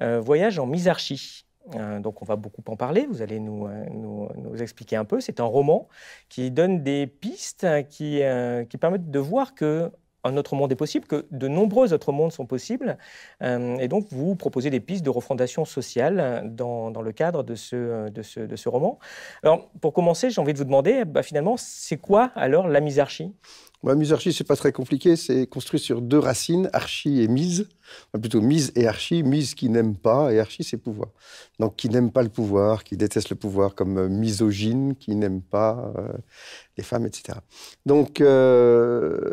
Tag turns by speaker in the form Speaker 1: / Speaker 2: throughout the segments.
Speaker 1: Euh, voyage en Misarchie. Euh, donc on va beaucoup en parler, vous allez euh, nous, nous, expliquer un peu. C'est un roman qui donne des pistes hein, qui, permettent de voir que un autre monde est possible, que de nombreux autres mondes sont possibles. et donc, vous proposez des pistes de refondation sociale dans, le cadre de ce, roman. Alors, pour commencer, j'ai envie de vous demander, bah, finalement, c'est quoi alors la misarchie
Speaker 2: moi, ce c'est pas très compliqué. C'est construit sur deux racines, archi et mise. plutôt mise et archi. Mise qui n'aime pas et archi, c'est pouvoir. Donc, qui n'aime pas le pouvoir, qui déteste le pouvoir, comme euh, misogyne, qui n'aime pas euh, les femmes, etc. Donc, euh,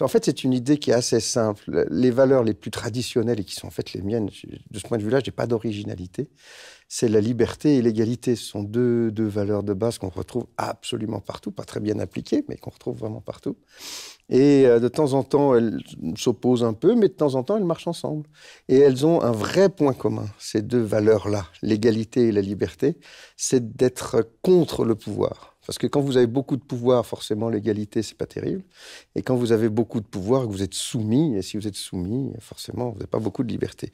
Speaker 2: en fait, c'est une idée qui est assez simple. Les valeurs les plus traditionnelles et qui sont en fait les miennes, de ce point de vue-là, n'ai pas d'originalité c'est la liberté et l'égalité. Ce sont deux, deux, valeurs de base qu'on retrouve absolument partout, pas très bien appliquées, mais qu'on retrouve vraiment partout. Et euh, de temps en temps, elles s'opposent un peu, mais de temps en temps, elles marchent ensemble. Et elles ont un vrai point commun, ces deux valeurs-là, l'égalité et la liberté, c'est d'être contre le pouvoir. Parce que quand vous avez beaucoup de pouvoir, forcément, l'égalité, c'est pas terrible. Et quand vous avez beaucoup de pouvoir, vous êtes soumis, et si vous êtes soumis, forcément, vous n'avez pas beaucoup de liberté.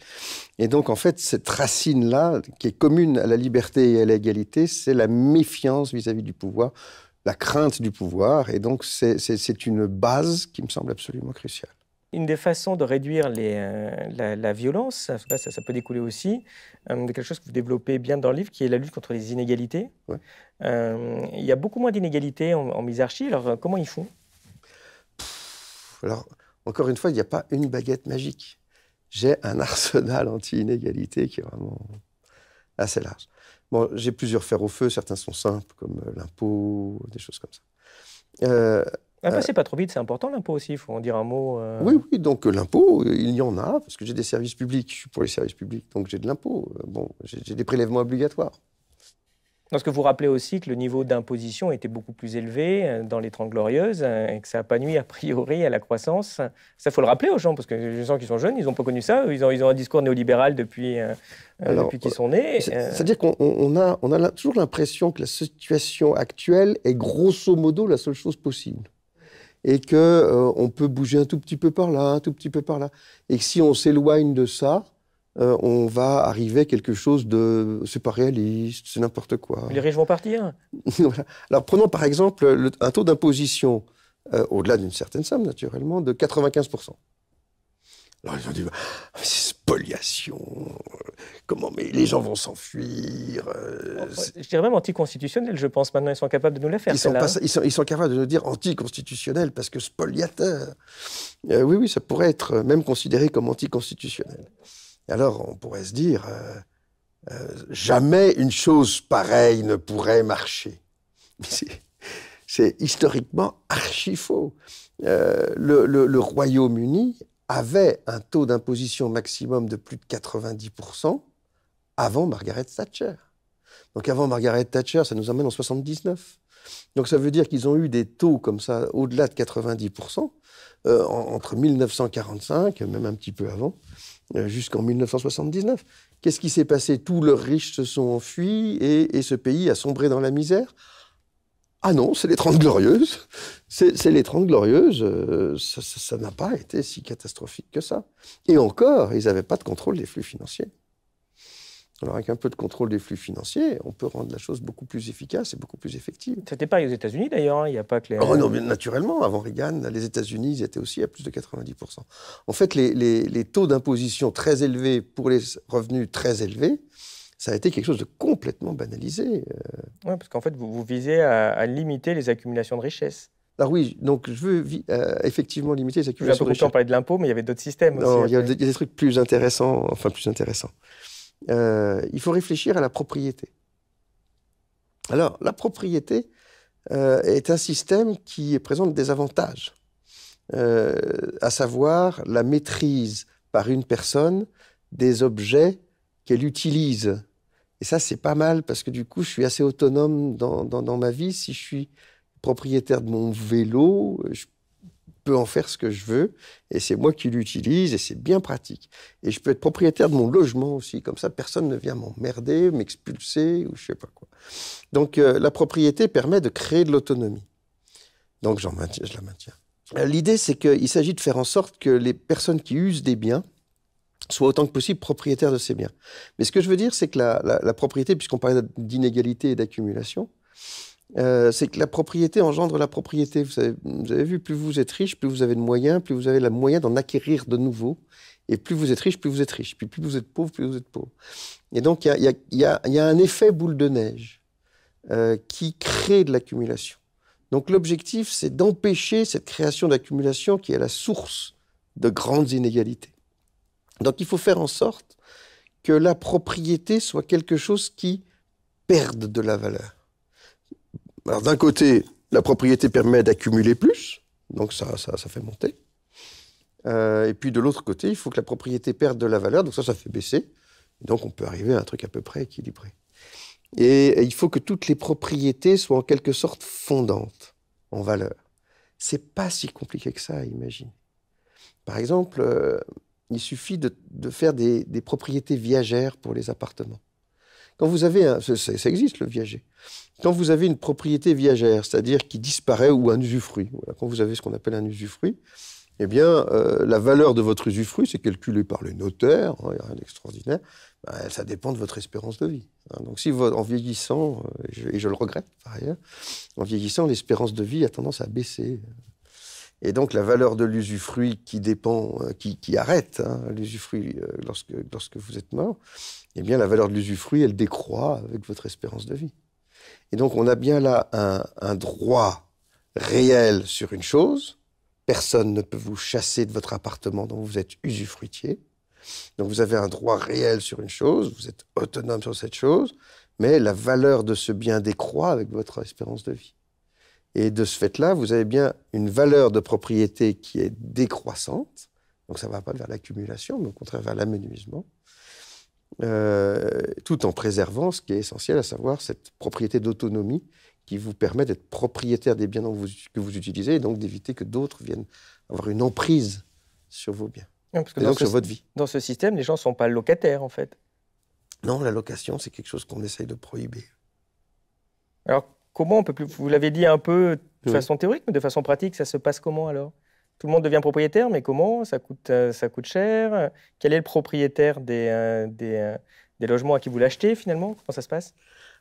Speaker 2: Et donc, en fait, cette racine-là, qui est commune à la liberté et à l'égalité, c'est la méfiance vis-à-vis -vis du pouvoir, la crainte du pouvoir. Et donc, c'est une base qui me semble absolument cruciale.
Speaker 1: Une des façons de réduire les, euh, la, violence, ça, peut découler aussi euh, de quelque chose que vous développez bien dans le livre, qui est la lutte contre les inégalités. Euh, il y a beaucoup moins d'inégalités en, misarchie, alors comment ils font
Speaker 2: Alors, encore une fois, il n'y a pas une baguette magique. J'ai un arsenal anti-inégalité qui est vraiment assez large. Bon, j'ai plusieurs fers au feu, certains sont simples, comme l'impôt, des choses comme ça. C'est ah, euh,
Speaker 1: pas trop vite, c'est important l'impôt aussi, il faut en dire un mot. Euh. Oui,
Speaker 2: oui, donc euh, l'impôt, il y en a, parce que j'ai des services publics, je suis pour les services publics, donc j'ai de l'impôt. Bon, j'ai des prélèvements obligatoires.
Speaker 1: Parce que vous rappelez aussi que le niveau d'imposition était beaucoup plus élevé dans les 30 Glorieuses et que ça n'a pas nuit a priori à la croissance. Ça, faut le rappeler aux gens, parce que je sens qu'ils sont jeunes, ils n'ont pas connu ça, ils ont, ils ont un discours néolibéral depuis, qu'ils sont nés. C'est-à-dire
Speaker 2: qu'on a, on a toujours l'impression que la situation actuelle est grosso modo la seule chose possible et que euh, on peut bouger un tout petit peu par là, un tout petit peu par là, et si on s'éloigne de ça, euh, on va arriver à quelque chose de c'est pas réaliste, c'est n'importe quoi. Les
Speaker 1: riches vont partir.
Speaker 2: Alors prenons par exemple un taux d'imposition euh, au-delà d'une certaine somme naturellement de 95 alors bah, ils ont dit, ah, c'est spoliation, euh, comment, mais les gens vont s'enfuir. Euh,
Speaker 1: je dirais même anticonstitutionnel, je pense. Maintenant, ils sont capables de nous le faire. Hein. Ils, sont,
Speaker 2: capables de nous dire anticonstitutionnel parce que spoliateur. Euh, oui, oui, ça pourrait être même considéré comme anticonstitutionnel. Alors, on pourrait se dire, jamais une chose pareille ne pourrait marcher. C'est historiquement archi faux. le Royaume-Uni avait un taux d'imposition maximum de plus de 90% avant Margaret Thatcher. Donc avant Margaret Thatcher, ça nous emmène en 79. Donc ça veut dire qu'ils ont eu des taux comme ça au-delà de 90% euh, entre 1945, même un petit peu avant, euh, jusqu'en 1979. Qu'est-ce qui s'est passé Tous leurs riches se sont enfuis et ce pays a sombré dans la misère. Ah non, c'est les 30 Glorieuses. C'est les 30 Glorieuses. ça n'a pas été si catastrophique que ça. Et encore, ils n'avaient pas de contrôle des flux financiers. Alors, avec un peu de contrôle des flux financiers, on peut rendre la chose beaucoup plus efficace et beaucoup plus effective.
Speaker 1: C'était pas aux États-Unis d'ailleurs, hein, il n'y a pas que les. Oh non, mais
Speaker 2: naturellement, avant Reagan, les États-Unis, ils étaient aussi à plus de 90%. En fait, les, les taux d'imposition très élevés pour les revenus très élevés ça a été quelque chose de complètement banalisé. Euh.
Speaker 1: Oui, parce qu'en fait, vous, vous visez à, limiter les accumulations de richesses. Alors ah oui, donc je
Speaker 2: veux euh, effectivement limiter
Speaker 1: les accumulations de richesses. On parlait de l'impôt, mais il y avait d'autres systèmes non, il y a
Speaker 2: des, trucs plus intéressants, enfin plus intéressants. Euh, il faut réfléchir à la propriété. Alors, la propriété est un système qui présente des avantages, à savoir la maîtrise par une personne des objets qu'elle utilise et ça, c'est pas mal parce que du coup, je suis assez autonome dans, ma vie. Si je suis propriétaire de mon vélo, je peux en faire ce que je veux et c'est moi qui l'utilise et c'est bien pratique. Et je peux être propriétaire de mon logement aussi, comme ça personne ne vient m'emmerder, m'expulser ou je sais pas quoi. Donc euh, la propriété permet de créer de l'autonomie. Donc j'en maintiens, je la maintiens. Euh, l'idée c'est qu'il s'agit de faire en sorte que les personnes qui usent des biens soit autant que possible propriétaire de ses biens. Mais ce que je veux dire, c'est que la, propriété, puisqu'on parle d'inégalité et d'accumulation, euh, c'est que la propriété engendre la propriété. Vous avez, vu, plus vous êtes riche, plus vous avez de moyens, plus vous avez la moyen d'en acquérir de nouveau. Et plus vous êtes riche, plus vous êtes riche. Puis plus vous êtes pauvre, plus vous êtes pauvre. Et donc, il y, a, un effet boule de neige euh, qui crée de l'accumulation. Donc, l'objectif, c'est d'empêcher cette création d'accumulation qui est la source de grandes inégalités. Donc il faut faire en sorte que la propriété soit quelque chose qui perde de la valeur. Alors d'un côté, la propriété permet d'accumuler plus, donc ça, ça, fait monter. Euh, et puis de l'autre côté, il faut que la propriété perde de la valeur, donc ça, ça fait baisser. Donc on peut arriver à un truc à peu près équilibré. Et, il faut que toutes les propriétés soient en quelque sorte fondantes en valeur. C'est pas si compliqué que ça imagine. Par exemple, euh, il suffit de, faire des, propriétés viagères pour les appartements. Quand vous avez un, ça, existe le viager. Quand vous avez une propriété viagère, c'est-à-dire qui disparaît ou un usufruit, quand vous avez ce qu'on appelle un usufruit, eh bien, euh, la valeur de votre usufruit, c'est calculé par les notaires, hein, il n'y a rien d'extraordinaire, bah, ça dépend de votre espérance de vie. Hein. Donc, si vous, en vieillissant, euh, et je, le regrette par ailleurs, en vieillissant, l'espérance de vie a tendance à baisser. Et donc la valeur de l'usufruit qui dépend, euh, qui, arrête hein, l'usufruit euh, lorsque, lorsque vous êtes mort, eh bien la valeur de l'usufruit, elle décroît avec votre espérance de vie. Et donc on a bien là un, un droit réel sur une chose. Personne ne peut vous chasser de votre appartement dont vous êtes usufruitier. Donc vous avez un droit réel sur une chose, vous êtes autonome sur cette chose, mais la valeur de ce bien décroît avec votre espérance de vie. Et de ce fait-là, vous avez bien une valeur de propriété qui est décroissante. Donc ça ne va pas vers l'accumulation, mais au contraire vers l'amenuisement. Euh, tout en préservant ce qui est essentiel, à savoir cette propriété d'autonomie qui vous permet d'être propriétaire des biens que vous utilisez et donc d'éviter que d'autres viennent avoir une emprise sur vos biens.
Speaker 1: et donc sur votre vie. Dans ce système, les gens ne sont pas locataires en fait.
Speaker 2: Non, la location, c'est quelque chose qu'on
Speaker 1: essaye de prohiber. Alors Comment on peut Vous l'avez dit un peu de façon théorique, mais de façon pratique, ça se passe comment alors Tout le monde devient propriétaire, mais comment Ça coûte, euh, ça coûte cher. Quel est le propriétaire des, euh, euh, des, logements à qui vous l'achetez finalement Comment ça se passe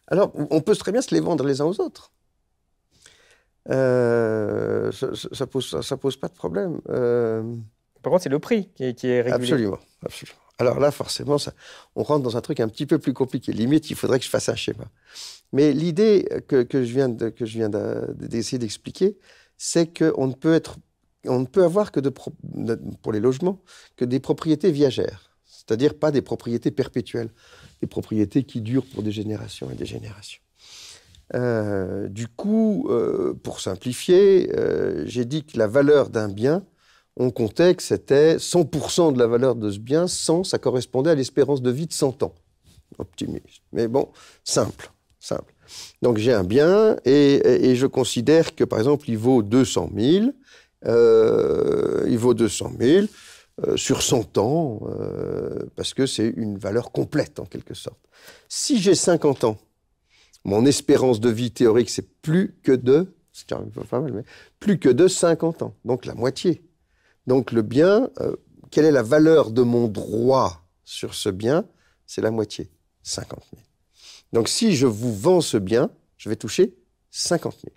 Speaker 1: Alors, on peut très bien se les vendre les uns aux autres. ça,
Speaker 2: ne pose, pas de problème.
Speaker 1: Par contre, c'est le prix qui est, qui Absolument,
Speaker 2: absolument. Alors là, forcément, ça, on rentre dans un truc un petit peu plus compliqué. Limite, il faudrait que je fasse un schéma. Mais l'idée que, je viens que je viens d'essayer d'expliquer, c'est qu'on ne peut on ne peut avoir que pour les logements que des propriétés viagères, c'est-à-dire pas des propriétés perpétuelles, des propriétés qui durent pour des générations et des générations. Euh, du coup, euh, pour simplifier, euh, j'ai dit que la valeur d'un bien, on comptait que c'était 100% de la valeur de ce bien, 100, ça correspondait à l'espérance de vie de 100 ans. Optimiste. Mais bon, simple. Donc j'ai un bien et, je considère que, par exemple, il vaut 200 000. Euh, il vaut 200 000 euh, sur 100 ans, euh, parce que c'est une valeur complète, en quelque sorte. Si j'ai 50 ans, mon espérance de vie théorique, c'est plus que de, plus que de 50 ans, donc la moitié. Donc le bien, quelle est la valeur de mon droit sur ce bien C'est la moitié, 50 000. Donc si je vous vends ce bien, je vais toucher 50 000.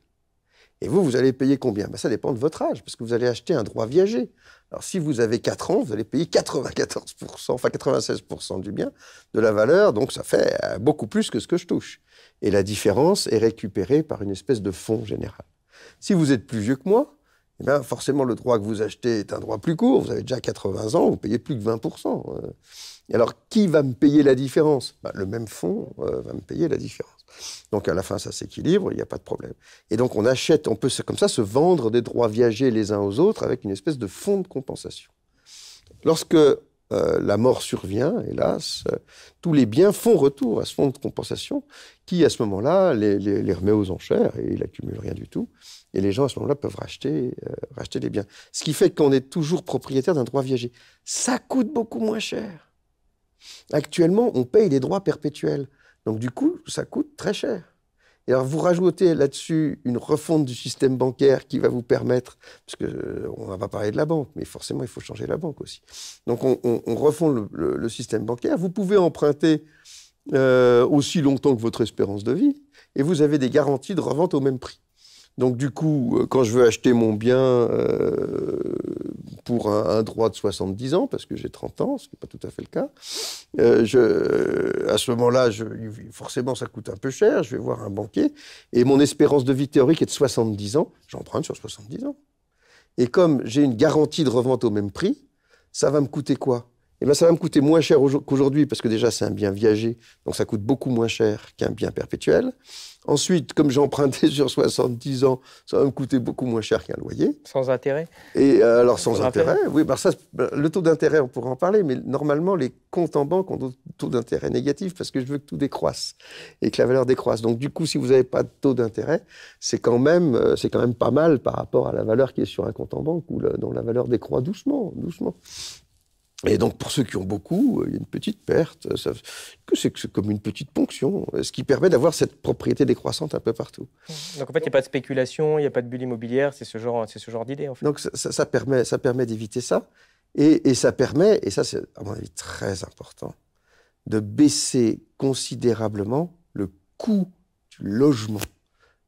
Speaker 2: Et vous, vous allez payer combien ben, Ça dépend de votre âge, parce que vous allez acheter un droit viager. Alors si vous avez 4 ans, vous allez payer 94%, enfin 96% du bien, de la valeur, donc ça fait euh, beaucoup plus que ce que je touche. Et la différence est récupérée par une espèce de fonds général. Si vous êtes plus vieux que moi, eh ben, forcément, le droit que vous achetez est un droit plus court. Vous avez déjà 80 ans, vous payez plus que 20%. Et euh. alors, qui va me payer la différence ben, Le même fonds euh, va me payer la différence. Donc, à la fin, ça s'équilibre, il n'y a pas de problème. Et donc, on achète, on peut comme ça se vendre des droits viagers les uns aux autres avec une espèce de fonds de compensation. Lorsque euh, la mort survient, hélas, tous les biens font retour à ce fonds de compensation qui, à ce moment-là, les, remet aux enchères et il n'accumule rien du tout. Et les gens, à ce moment-là, peuvent racheter, euh, des racheter biens. Ce qui fait qu'on est toujours propriétaire d'un droit viager. Ça coûte beaucoup moins cher. Actuellement, on paye des droits perpétuels. Donc, du coup, ça coûte très cher. Et alors vous rajoutez là-dessus une refonte du système bancaire qui va vous permettre, parce que euh, on va parler de la banque, mais forcément il faut changer la banque aussi. Donc on, on, refond le, système bancaire. Vous pouvez emprunter euh, aussi longtemps que votre espérance de vie, et vous avez des garanties de revente au même prix. Donc du coup, euh, quand je veux acheter mon bien euh, pour un, droit de 70 ans, parce que j'ai 30 ans, ce qui n'est pas tout à fait le cas, euh, à ce moment-là, forcément, ça coûte un peu cher, je vais voir un banquier, et mon espérance de vie théorique est de 70 ans, j'emprunte sur 70 ans. Et comme j'ai une garantie de revente au même prix, ça va me coûter quoi eh ben, ça va me coûter moins cher qu'aujourd'hui, parce que déjà, c'est un bien viager, donc ça coûte beaucoup moins cher qu'un bien perpétuel. Ensuite, comme j'ai emprunté sur 70 ans, ça va me coûter beaucoup moins cher qu'un loyer.
Speaker 1: Sans intérêt Et euh, alors, sans, intérêt,
Speaker 2: oui, ben ça, ben, le taux d'intérêt, on pourra en parler, mais normalement, les comptes en banque ont des taux d'intérêt négatifs parce que je veux que tout décroisse et que la valeur décroisse. Donc, du coup, si vous n'avez pas de taux d'intérêt, c'est quand, même, euh, quand même pas mal par rapport à la valeur qui est sur un compte en banque où dont la valeur décroît doucement, doucement. Et donc, pour ceux qui ont beaucoup, euh, il y a une petite perte. Euh, c'est comme une petite ponction, euh, ce qui permet d'avoir cette propriété décroissante un peu partout.
Speaker 1: Mmh. Donc, en fait, il n'y a pas de spéculation, il n'y a pas de bulle immobilière, c'est ce genre, ce genre d'idée. En fait.
Speaker 2: Donc, ça, permet, ça permet d'éviter ça. Et, et, ça permet, et ça, c'est à mon avis très important, de baisser considérablement le coût du logement.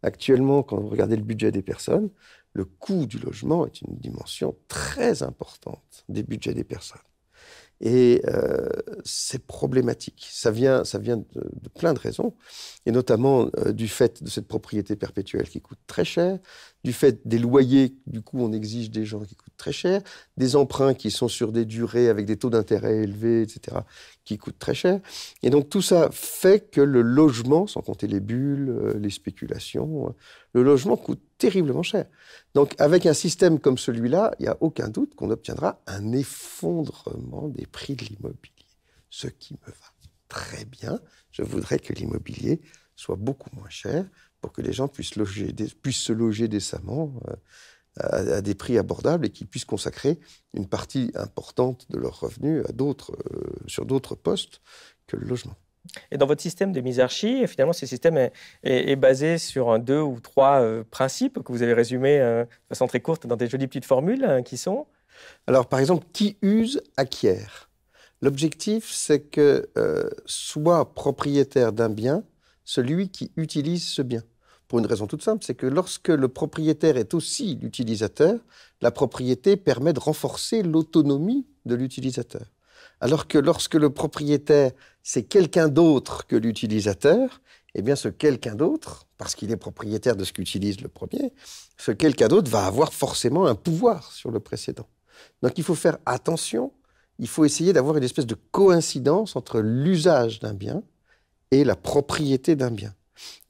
Speaker 2: Actuellement, quand vous regardez le budget des personnes, le coût du logement est une dimension très importante des budgets des personnes. Et euh, c'est problématique. Ça vient, ça vient de, plein de raisons, et notamment euh, du fait de cette propriété perpétuelle qui coûte très cher, du fait des loyers, du coup, on exige des gens qui coûtent très cher, des emprunts qui sont sur des durées avec des taux d'intérêt élevés, etc., qui coûtent très cher. Et donc tout ça fait que le logement, sans compter les bulles, euh, les spéculations, euh, le logement coûte terriblement cher. Donc avec un système comme celui-là, il n'y a aucun doute qu'on obtiendra un effondrement des prix de l'immobilier, ce qui me va très bien. Je voudrais que l'immobilier soit beaucoup moins cher pour que les gens puissent, loger, puissent se loger décemment euh, à, des prix abordables et qu'ils puissent consacrer une partie importante de leurs revenus à d'autres, euh, sur d'autres postes que le logement.
Speaker 1: Et dans votre système de misarchie, finalement, ce système est, basé sur deux ou trois euh, principes que vous avez résumés de façon très courte dans des jolies petites formules hein, qui sont. Alors, par exemple, qui use
Speaker 2: acquiert. L'objectif, c'est que soit propriétaire d'un bien celui qui utilise ce bien pour une raison toute simple, c'est que lorsque le propriétaire est aussi l'utilisateur, la propriété permet de renforcer l'autonomie de l'utilisateur. Alors que lorsque le propriétaire, c'est quelqu'un d'autre que l'utilisateur, et eh bien ce quelqu'un d'autre, parce qu'il est propriétaire de ce qu'utilise le premier, ce quelqu'un d'autre va avoir forcément un pouvoir sur le précédent. Donc il faut faire attention, il faut essayer d'avoir une espèce de coïncidence entre l'usage d'un bien et la propriété d'un bien.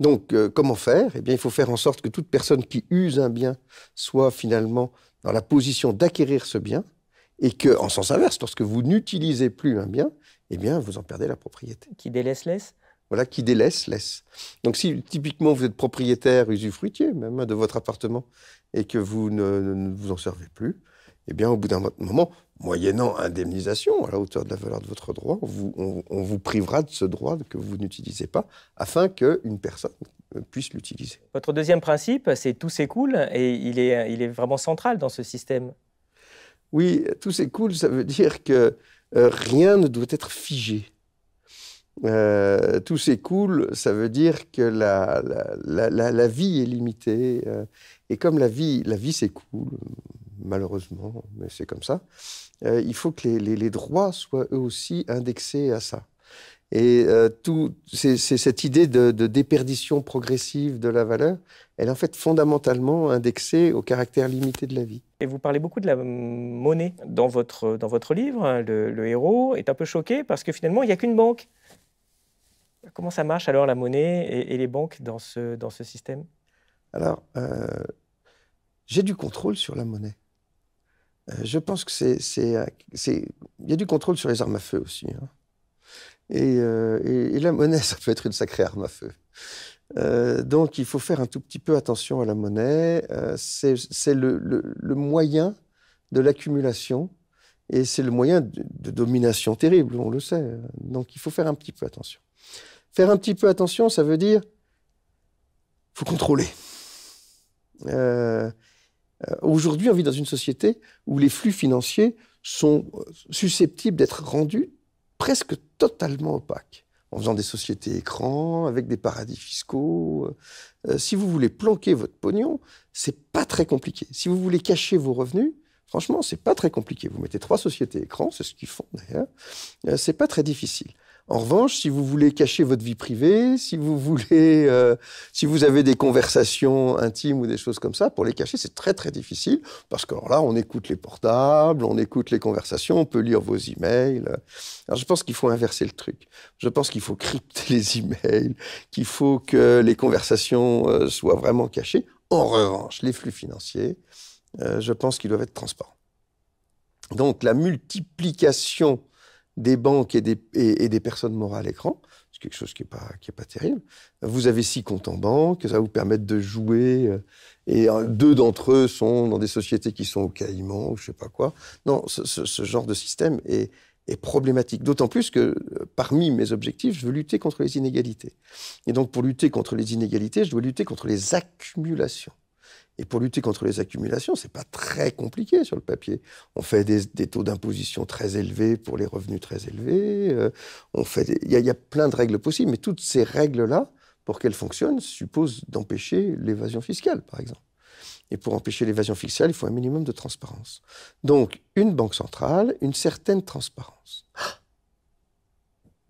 Speaker 2: Donc, euh, comment faire Eh bien, il faut faire en sorte que toute personne qui use un bien soit finalement dans la position d'acquérir ce bien, et que, en sens inverse, lorsque vous n'utilisez plus un bien, eh bien, vous en perdez la propriété. Qui délaisse, laisse Voilà, qui délaisse, laisse. Donc, si typiquement vous êtes propriétaire usufruitier, même hein, de votre appartement, et que vous ne vous en servez plus, eh bien, au bout d'un moment, moyennant indemnisation à la hauteur de la valeur de votre droit, on vous, privera de ce droit que vous n'utilisez pas afin qu'une personne euh, puisse l'utiliser.
Speaker 1: Votre deuxième principe, c'est tout s'écoule et il est, il est vraiment central dans ce système.
Speaker 2: Oui, tout s'écoule, ça veut dire que euh, rien ne doit être figé. Euh, tout s'écoule, ça veut dire que la, la, vie est limitée. et comme la vie, la vie s'écoule, malheureusement, mais c'est comme ça, euh, il faut que les, droits soient eux aussi indexés à ça. Et euh, tout, c'est, cette idée de, déperdition progressive de la valeur, elle est en fait fondamentalement indexée au caractère limité de la vie.
Speaker 1: Et vous parlez beaucoup de la monnaie dans votre, dans votre livre. Hein, le, héros est un peu choqué parce que finalement, il n'y a qu'une banque. Comment ça marche alors la monnaie et, les banques dans ce, dans ce système
Speaker 2: Alors, euh, j'ai du contrôle sur la monnaie. Euh, je pense que c'est, euh, c'est, il y a du contrôle sur les armes à feu aussi. Hein. Euh, et, la monnaie, ça peut être une sacrée arme à feu. donc, il faut faire un tout petit peu attention à la monnaie. c'est le, moyen de l'accumulation et c'est le moyen de, domination terrible, on le sait. Donc, il faut faire un petit peu attention. Faire un petit peu attention, ça veut dire faut contrôler. Euh, euh, aujourd'hui, on vit dans une société où les flux financiers sont euh, susceptibles d'être rendus presque totalement opaques, en faisant des sociétés écrans, avec des paradis fiscaux. Euh, si vous voulez planquer votre pognon, c'est pas très compliqué. Si vous voulez cacher vos revenus, franchement, c'est pas très compliqué. Vous mettez trois sociétés écrans, c'est ce qu'ils font d'ailleurs, ce c'est pas très difficile. En revanche, si vous voulez cacher votre vie privée, si vous voulez, euh, si vous avez des conversations intimes ou des choses comme ça, pour les cacher, c'est très très difficile parce que là, on écoute les portables, on écoute les conversations, on peut lire vos emails. Alors je pense qu'il faut inverser le truc. Je pense qu'il faut crypter les emails, qu'il faut que les conversations euh, soient vraiment cachées. En revanche, les flux financiers, euh, je pense qu'ils doivent être transparents. Donc la multiplication des banques et des, et, des personnes morales à l'écran, c'est quelque chose qui n'est pas, est pas terrible. Vous avez six comptes en banque, ça va vous permettre de jouer, euh, et deux d'entre eux sont dans des sociétés qui sont au Caïman ou je sais pas quoi. Non, ce, genre de système est problématique. D'autant plus que euh, parmi mes objectifs, je veux lutter contre les inégalités. Et donc pour lutter contre les inégalités, je dois lutter contre les accumulations. Et pour lutter contre les accumulations, ce n'est pas très compliqué sur le papier. On fait des, taux d'imposition très élevés pour les revenus très élevés. Euh, on fait, il y, a plein de règles possibles, mais toutes ces règles-là, pour qu'elles fonctionnent, supposent d'empêcher l'évasion fiscale, par exemple. Et pour empêcher l'évasion fiscale, il faut un minimum de transparence. Donc, une banque centrale, une certaine transparence. Ah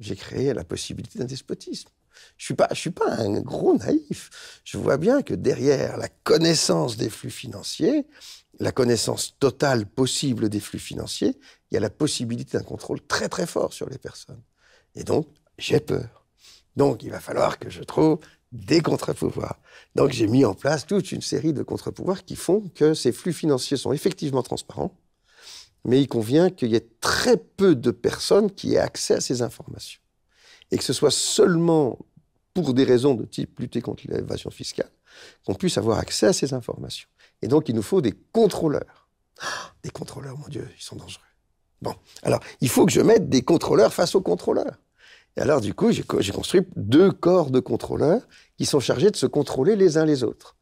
Speaker 2: J'ai créé la possibilité d'un despotisme. Je suis pas, suis pas un gros naïf. Je vois bien que derrière la connaissance des flux financiers, la connaissance totale possible des flux financiers, il y a la possibilité d'un contrôle très très fort sur les personnes. Et donc, j'ai peur. Donc, il va falloir que je trouve des contre-pouvoirs. Donc, j'ai mis en place toute une série de contre-pouvoirs qui font que ces flux financiers sont effectivement transparents, mais il convient qu'il y ait très peu de personnes qui aient accès à ces informations et que ce soit seulement pour des raisons de type lutter contre l'évasion fiscale, qu'on puisse avoir accès à ces informations. Et donc, il nous faut des contrôleurs. Des contrôleurs, mon Dieu, ils sont dangereux. Bon, alors, il faut que je mette des contrôleurs face aux contrôleurs. Et alors, du coup, j'ai construit deux corps de contrôleurs qui sont chargés de se contrôler les uns les autres.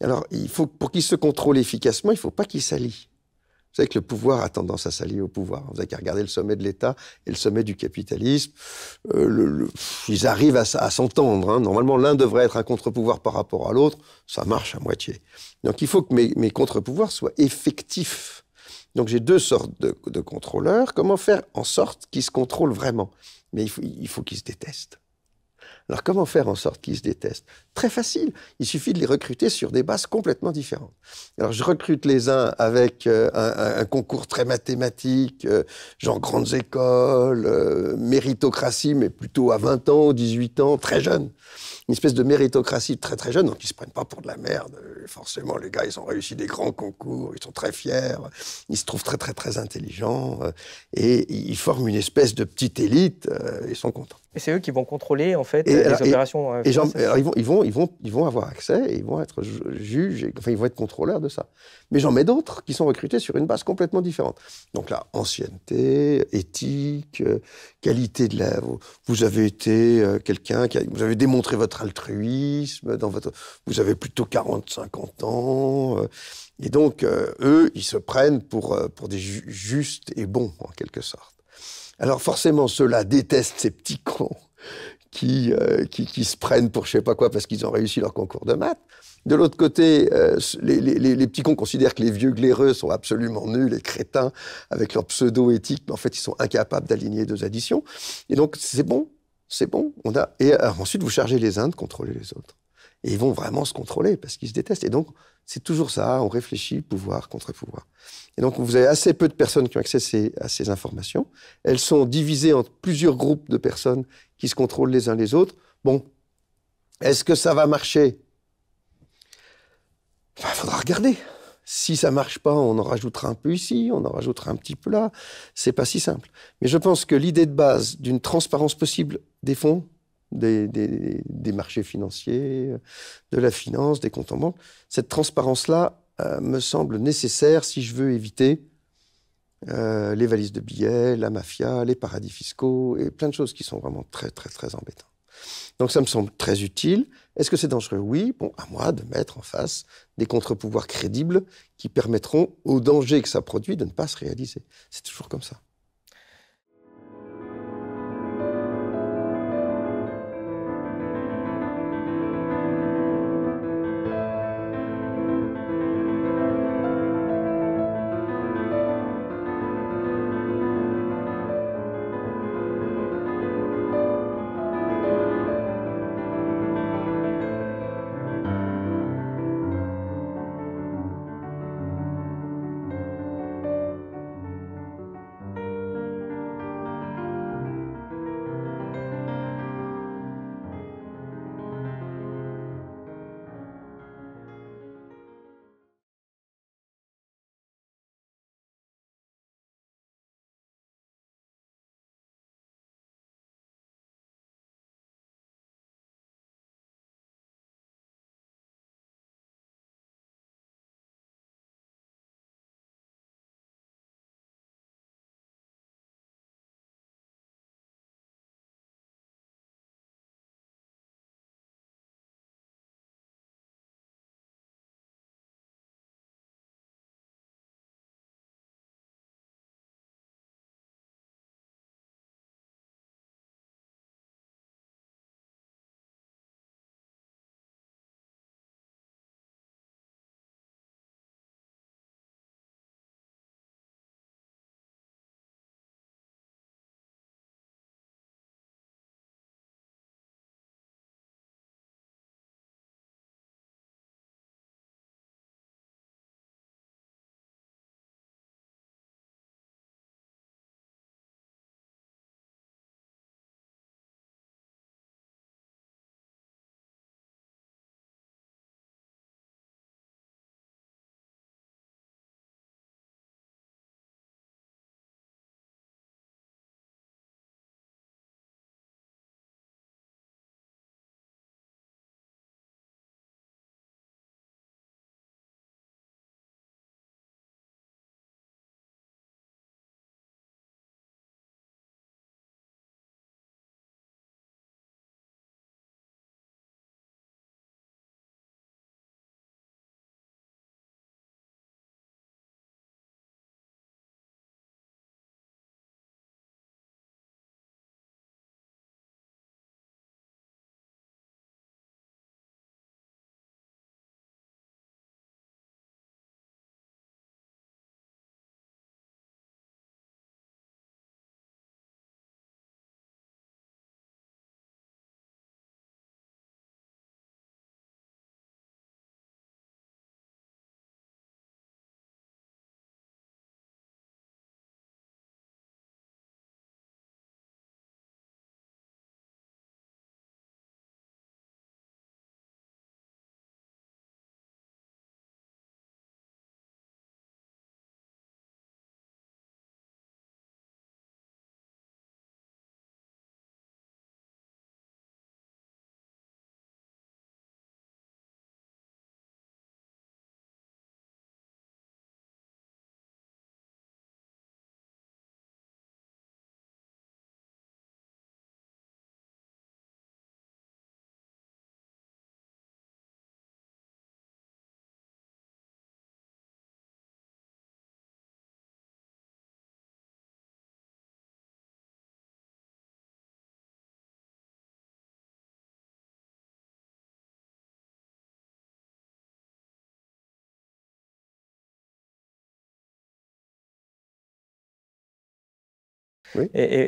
Speaker 2: Alors, il faut, pour qu'ils se contrôlent efficacement, il ne faut pas qu'ils s'allient. Vous savez que le pouvoir a tendance à s'allier au pouvoir. Hein. Vous n'avez qu'à regarder le sommet de l'État et le sommet du capitalisme. Euh, ils arrivent à, à s'entendre. Hein. Normalement, l'un devrait être un contre-pouvoir par rapport à l'autre. Ça marche à moitié. Donc il faut que mes, contre-pouvoirs soient effectifs. Donc j'ai deux sortes de, contrôleurs. Comment faire en sorte qu'ils se contrôlent vraiment Mais faut, il faut qu'ils se détestent. Alors comment faire en sorte qu'ils se détestent Très facile, il suffit de les recruter sur des bases complètement différentes. Alors je recrute les uns avec euh, un, concours très mathématique, euh, genre grandes écoles, euh, méritocratie, mais plutôt à 20 ans, 18 ans, très jeune. Une espèce de méritocratie très très jeune, donc ils se prennent pas pour de la merde. Forcément, les gars, ils ont réussi des grands concours, ils sont très fiers, ils se trouvent très très très intelligents, et ils forment une espèce de petite élite, ils sont contents.
Speaker 1: Et c'est eux qui vont contrôler en fait les opérations. ils,
Speaker 2: vont, avoir accès, ils vont être juges, enfin ils vont être contrôleurs de ça. Mais j'en mets d'autres qui sont recrutés sur une base complètement différente. Donc là, ancienneté, éthique, euh, qualité de l'œuvre. Vous, avez été euh, quelqu'un qui a, Vous avez démontré votre altruisme, dans votre, vous avez plutôt 40, 50 ans. Euh, et donc, eux, ils se prennent pour, des justes et bons, en quelque sorte. Alors forcément, ceux-là détestent ces petits cons euh, qui, qui, se prennent pour je sais pas quoi parce qu'ils ont réussi leur concours de maths. De l'autre côté, euh, les, les, petits cons considèrent que les vieux glaireux sont absolument nuls les crétins avec leur pseudo-éthique, mais en fait, ils sont incapables d'aligner deux additions. Et donc, c'est bon, c'est bon. On a... Et euh, ensuite, vous chargez les uns de contrôler les autres. Et ils vont vraiment se contrôler parce qu'ils se détestent. Et donc, c'est toujours ça, on réfléchit pouvoir contre pouvoir. Et donc, vous avez assez peu de personnes qui ont accès à ces, informations. Elles sont divisées entre plusieurs groupes de personnes qui se contrôlent les uns les autres. Bon, est-ce que ça va marcher Il faudra regarder. Si ça marche pas, on en rajoutera un peu ici, on en rajoutera un petit peu là. C'est pas si simple. Mais je pense que l'idée de base d'une transparence possible des fonds, des, marchés financiers, de la finance, des comptes en banque. Cette transparence-là euh, me semble nécessaire si je veux éviter euh, les valises de billets, la mafia, les paradis fiscaux et plein de choses qui sont vraiment très, très, très embêtantes. Donc ça me semble très utile. Est-ce que c'est dangereux Oui, bon, à moi de mettre en face des contre-pouvoirs crédibles qui permettront au danger que ça produit de ne pas se réaliser. C'est toujours comme ça.
Speaker 1: oui. et,